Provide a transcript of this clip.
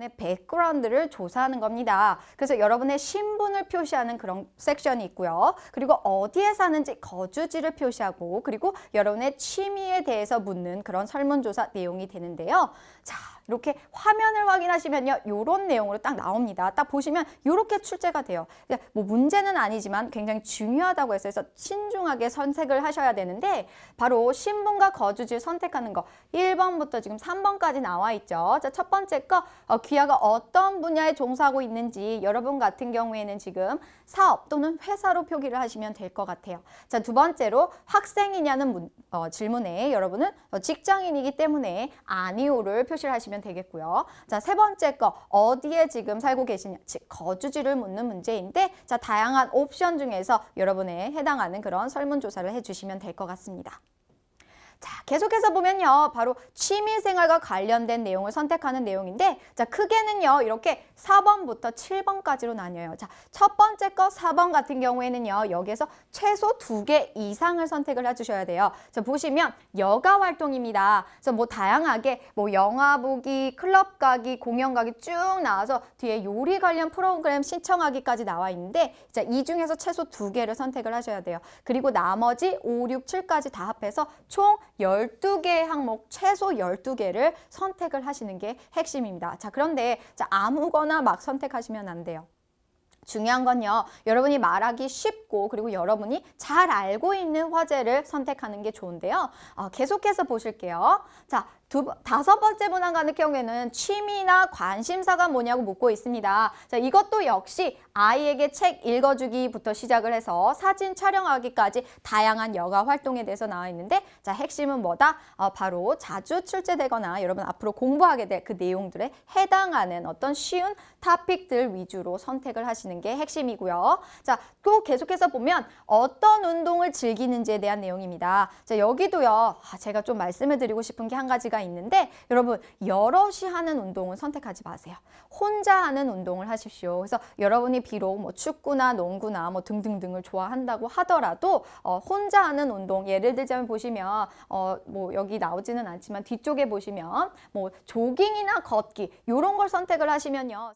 여러분의 백그라운드를 조사하는 겁니다. 그래서 여러분의 신분을 표시하는 그런 섹션이 있고요. 그리고 어디에 사는지 거주지를 표시하고 그리고 여러분의 취미에 대해서 묻는 그런 설문조사 내용이 되는데요. 자, 이렇게 화면을 확인하시면요. 이런 내용으로 딱 나옵니다. 딱 보시면 이렇게 출제가 돼요. 그러니까 뭐 문제는 아니지만 굉장히 중요하다고 해서 신중하게 선택을 하셔야 되는데 바로 신분과 거주지 선택하는 거 1번부터 지금 3번까지 나와 있죠. 자, 첫 번째 거 어, 귀하가 어떤 분야에 종사하고 있는지 여러분 같은 경우에는 지금 사업 또는 회사로 표기를 하시면 될 것 같아요. 자, 두 번째로 학생이냐는 문, 어, 질문에 여러분은 어, 직장인이기 때문에 아니오를 표시를 하시면 하시면 되겠고요. 자, 세 번째 거 어디에 지금 살고 계시냐, 즉 거주지를 묻는 문제인데 자, 다양한 옵션 중에서 여러분의 해당하는 그런 설문조사를 해주시면 될 것 같습니다. 자, 계속해서 보면요. 바로 취미생활과 관련된 내용을 선택하는 내용인데 자, 크게는요. 이렇게 4번부터 7번까지로 나뉘어요. 자, 첫 번째 거 4번 같은 경우에는요. 여기에서 최소 2개 이상을 선택을 해주셔야 돼요. 자, 보시면 여가 활동입니다. 그래서 뭐 다양하게 뭐 영화 보기, 클럽 가기, 공연 가기 쭉 나와서 뒤에 요리 관련 프로그램 신청하기까지 나와 있는데 자, 이 중에서 최소 2개를 선택을 하셔야 돼요. 그리고 나머지 5, 6, 7까지 다 합해서 총 열두 개 항목 최소 열두 개를 선택을 하시는 게 핵심입니다. 자, 그런데 자, 아무거나 막 선택하시면 안 돼요. 중요한 건요. 여러분이 말하기 쉽고 그리고 여러분이 잘 알고 있는 화제를 선택하는 게 좋은데요. 어, 계속해서 보실게요. 자, 두, 다섯 번째 문항가의 경우에는 취미나 관심사가 뭐냐고 묻고 있습니다. 자, 이것도 역시 아이에게 책 읽어주기부터 시작을 해서 사진 촬영하기까지 다양한 여가 활동에 대해서 나와 있는데 자 핵심은 뭐다? 어, 바로 자주 출제되거나 여러분 앞으로 공부하게 될 그 내용들에 해당하는 어떤 쉬운 타픽들 위주로 선택을 하시는 게 핵심이고요. 자, 또 계속해서 보면 어떤 운동을 즐기는지에 대한 내용입니다. 자, 여기도요. 아, 제가 좀 말씀해 드리고 싶은 게 한 가지가 있는데 여러분 여럿이 하는 운동은 선택하지 마세요. 혼자 하는 운동을 하십시오. 그래서 여러분이 비록 뭐 축구나 농구나 뭐 등등등을 좋아한다고 하더라도 어, 혼자 하는 운동 예를 들자면 보시면 어, 뭐 여기 나오지는 않지만 뒤쪽에 보시면 뭐 조깅이나 걷기 이런 걸 선택을 하시면요.